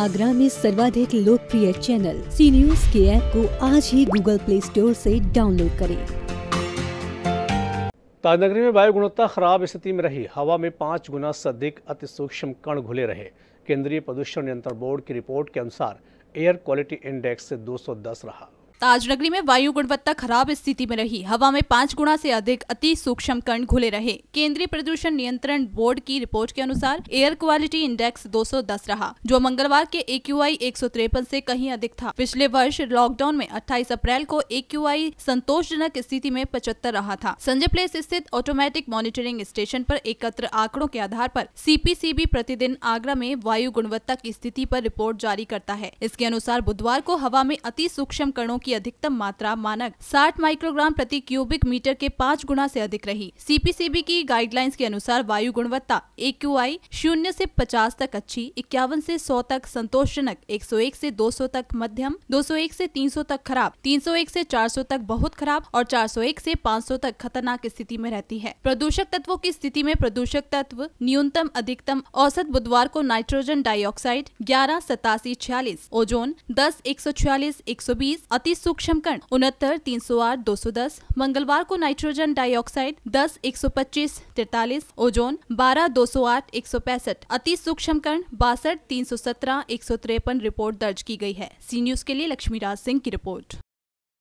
आगरा में सर्वाधिक लोकप्रिय चैनल सी न्यूज के ऐप को आज ही गूगल प्ले स्टोर से डाउनलोड करें ताजनगरी में वायु गुणवत्ता खराब स्थिति में रही हवा में पाँच गुना से अधिक अति सूक्ष्म कण घुले रहे केंद्रीय प्रदूषण नियंत्रण बोर्ड की रिपोर्ट के अनुसार एयर क्वालिटी इंडेक्स 210 रहा ताजनगरी में वायु गुणवत्ता खराब स्थिति में रही हवा में पाँच गुना से अधिक अति सूक्ष्म कण घुले रहे केंद्रीय प्रदूषण नियंत्रण बोर्ड की रिपोर्ट के अनुसार एयर क्वालिटी इंडेक्स 210 रहा जो मंगलवार के ए क्यू आई से कहीं अधिक था पिछले वर्ष लॉकडाउन में अट्ठाईस अप्रैल को ए क्यू आई संतोषजनक स्थिति में पचहत्तर रहा था संजय प्लेस स्थित ऑटोमेटिक मॉनिटरिंग स्टेशन आरोप एकत्र आंकड़ों के आधार आरोप सी प्रतिदिन आगरा में वायु गुणवत्ता की स्थिति आरोप रिपोर्ट जारी करता है इसके अनुसार बुधवार को हवा में अति सूक्ष्म कणों की की अधिकतम मात्रा मानक 60 माइक्रोग्राम प्रति क्यूबिक मीटर के पाँच गुना से अधिक रही सीपीसीबी की गाइडलाइंस के अनुसार वायु गुणवत्ता ए क्यू आई शून्य ऐसी पचास तक अच्छी इक्यावन से सौ तक संतोषजनक ऐसी दो सौ तक मध्यम दो सौ एक ऐसी तीन सौ तक खराब तीन सौ एक ऐसी चार सौ तक बहुत खराब और चार सौ एक ऐसी पाँच सौ तक खतरनाक स्थिति में रहती है प्रदूषक तत्वों की स्थिति में प्रदूषक तत्व न्यूनतम अधिकतम औसत बुधवार को नाइट्रोजन डाइऑक्साइड ग्यारह सतासी छियालीस ओजोन दस एक सौ छियालीस एक सौ बीस अति सूक्ष्म कण उनहत्तर तीन सौ आठ दो सौ दस मंगलवार को नाइट्रोजन डाइऑक्साइड दस एक सौ पच्चीस तिरतालीस ओजोन बारह दो सौ आठ एक सौ पैंसठ अति सूक्ष्म कण बासठ तीन सौ सत्रह एक सौ तिरपन रिपोर्ट दर्ज की गई है सी न्यूज के लिए लक्ष्मीराज सिंह की रिपोर्ट